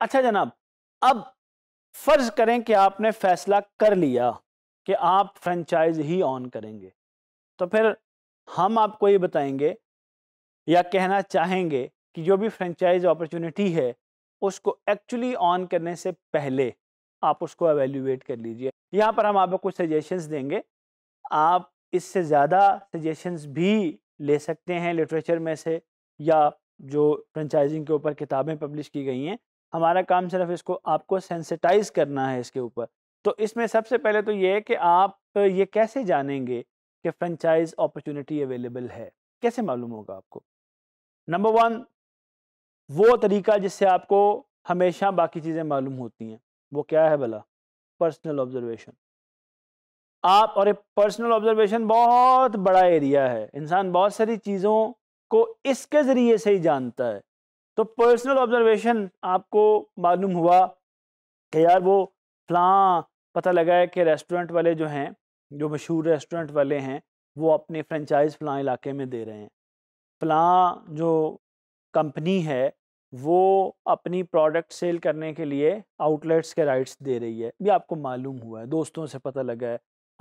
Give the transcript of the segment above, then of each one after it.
अच्छा जनाब अब फ़र्ज़ करें कि आपने फ़ैसला कर लिया कि आप फ्रेंचाइज ही ऑन करेंगे तो फिर हम आपको ये बताएंगे या कहना चाहेंगे कि जो भी फ्रेंचाइज अपॉर्चुनिटी है उसको एक्चुअली ऑन करने से पहले आप उसको एवेल्यूएट कर लीजिए यहाँ पर हम आपको कुछ सजेशंस देंगे आप इससे ज़्यादा सजेशंस भी ले सकते हैं लिटरेचर में से या जो फ्रेंचाइजिंग के ऊपर किताबें पब्लिश की गई हैं हमारा काम सिर्फ इसको आपको सेंसिटाइज करना है इसके ऊपर तो इसमें सबसे पहले तो ये है कि आप ये कैसे जानेंगे कि फ्रेंचाइज अपॉर्चुनिटी अवेलेबल है कैसे मालूम होगा आपको नंबर वन वो तरीका जिससे आपको हमेशा बाकी चीज़ें मालूम होती हैं वो क्या है भला पर्सनल ऑब्जर्वेशन आप और पर्सनल ऑब्जर्वेशन बहुत बड़ा एरिया है इंसान बहुत सारी चीज़ों को इसके ज़रिए से ही जानता है तो पर्सनल ऑब्जर्वेशन आपको मालूम हुआ कि यार वो फ्लाँ पता लगा है कि रेस्टोरेंट वाले जो हैं जो मशहूर रेस्टोरेंट वाले हैं वो अपने फ्रेंचाइज फ्लाँ इलाके में दे रहे हैं फ्लाँ जो कंपनी है वो अपनी प्रोडक्ट सेल करने के लिए आउटलेट्स के राइट्स दे रही है ये आपको मालूम हुआ है दोस्तों से पता लगा है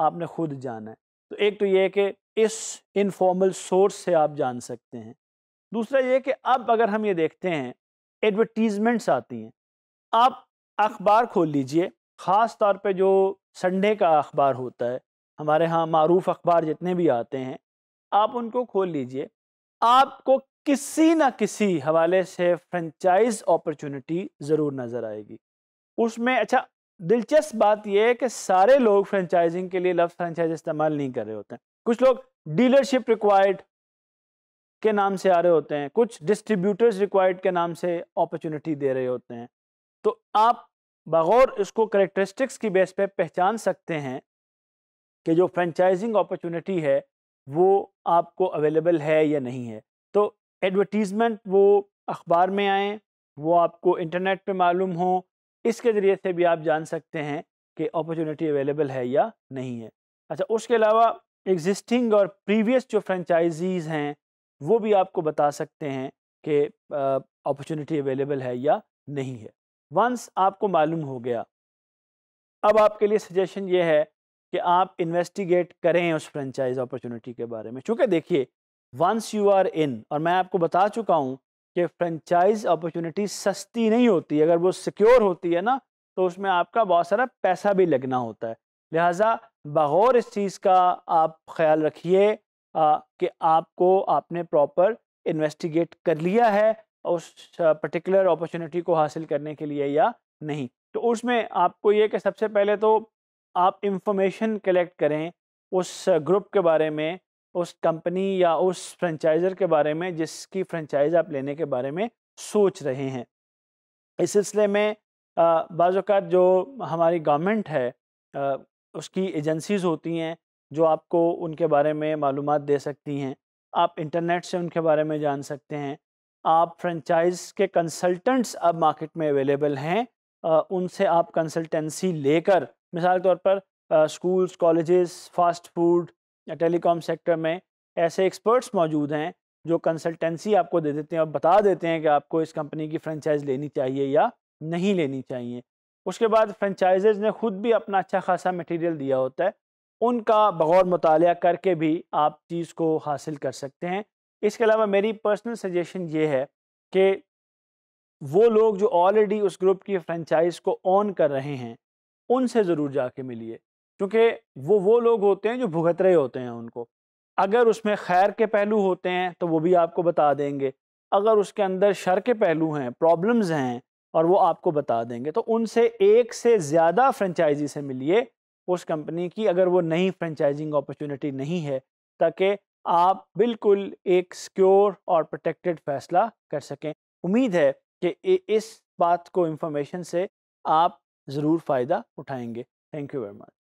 आपने खुद जाना है तो एक तो ये है कि इस इनफॉर्मल सोर्स से आप जान सकते हैं दूसरा ये कि अब अगर हम ये देखते हैं एडवर्टीज़मेंट्स आती हैं आप अखबार खोल लीजिए ख़ास तौर पे जो संडे का अखबार होता है हमारे यहाँ मरूफ अखबार जितने भी आते हैं आप उनको खोल लीजिए आपको किसी ना किसी हवाले से फ्रेंचाइज अपॉर्चुनिटी ज़रूर नज़र आएगी उसमें अच्छा दिलचस्प बात यह है कि सारे लोग फ्रेंचाइजिंग के लिए लफ्ज़ फ्रेंचाइज इस्तेमाल नहीं कर रहे होते हैं कुछ लोग डीलरशिप रिक्वायर्ड के नाम से आ रहे होते हैं कुछ डिस्ट्रीब्यूटर्स रिक्वायर्ड के नाम से अपॉर्चुनिटी दे रहे होते हैं तो आप बगौर इसको करेक्टरिस्टिक्स की बेस पे पहचान सकते हैं कि जो फ्रेंचाइजिंग अपॉर्चुनिटी है वो आपको अवेलेबल है या नहीं है तो एडवर्टीज़मेंट वो अखबार में आए वो आपको इंटरनेट पे मालूम हो इसके ज़रिए से भी आप जान सकते हैं कि अपॉर्चुनिटी अवेलेबल है या नहीं है अच्छा उसके अलावा एग्जिस्टिंग और प्रीवियस जो फ्रेंचाइजीज़ हैं वो भी आपको बता सकते हैं कि अपॉर्चुनिटी अवेलेबल है या नहीं है वंस आपको मालूम हो गया अब आपके लिए सजेशन ये है कि आप इन्वेस्टिगेट करें उस फ्रेंचाइज अपॉर्चुनिटी के बारे में चूँकि देखिए वंस यू आर इन और मैं आपको बता चुका हूँ कि फ्रेंचाइज अपॉर्चुनिटी सस्ती नहीं होती अगर वो सिक्योर होती है ना तो उसमें आपका बहुत सारा पैसा भी लगना होता है लिहाजा बगौर इस चीज़ का आप ख्याल रखिए कि आपको आपने प्रॉपर इन्वेस्टिगेट कर लिया है उस पर्टिकुलर अपॉर्चुनिटी को हासिल करने के लिए या नहीं तो उसमें आपको ये कि सबसे पहले तो आप इंफॉर्मेशन कलेक्ट करें उस ग्रुप के बारे में उस कंपनी या उस फ्रेंचाइजर के बारे में जिसकी फ्रेंचाइज आप लेने के बारे में सोच रहे हैं इस सिलसिले में बाज़ात जो हमारी गवर्नमेंट है आ, उसकी एजेंसीज होती हैं जो आपको उनके बारे में मालूम दे सकती हैं आप इंटरनेट से उनके बारे में जान सकते हैं आप फ्रेंचाइज के कंसल्टेंट्स अब मार्केट में अवेलेबल हैं उनसे आप कंसल्टेंसी लेकर मिसाल तौर पर स्कूल्स कॉलेजेस फास्ट फूड या टेलीकॉम सेक्टर में ऐसे एक्सपर्ट्स मौजूद हैं जो कंसल्टेंसी आपको दे देते हैं और बता देते हैं कि आपको इस कंपनी की फ्रेंचाइज लेनी चाहिए या नहीं लेनी चाहिए उसके बाद फ्रेंचाइज़ ने ख़ुद भी अपना अच्छा खासा मटेरियल दिया होता है उनका बगौर मुताल करके भी आप चीज़ को हासिल कर सकते हैं इसके अलावा मेरी पर्सनल सजेशन ये है कि वो लोग जो ऑलरेडी उस ग्रुप की फ्रेंचाइज को ऑन कर रहे हैं उनसे ज़रूर जाके मिलिए क्योंकि वो वो लोग होते हैं जो भुगत रहे होते हैं उनको अगर उसमें खैर के पहलू होते हैं तो वो भी आपको बता देंगे अगर उसके अंदर शर के पहलू हैं प्रॉब्लम्स हैं और वो आपको बता देंगे तो उनसे एक से ज़्यादा फ्रेंचाइजी से मिलिए उस कंपनी की अगर वो नई फ्रेंचाइजिंग अपॉर्चुनिटी नहीं है ताकि आप बिल्कुल एक सिक्योर और प्रोटेक्टेड फैसला कर सकें उम्मीद है कि इस बात को इंफॉर्मेशन से आप ज़रूर फ़ायदा उठाएंगे थैंक यू वेरी मच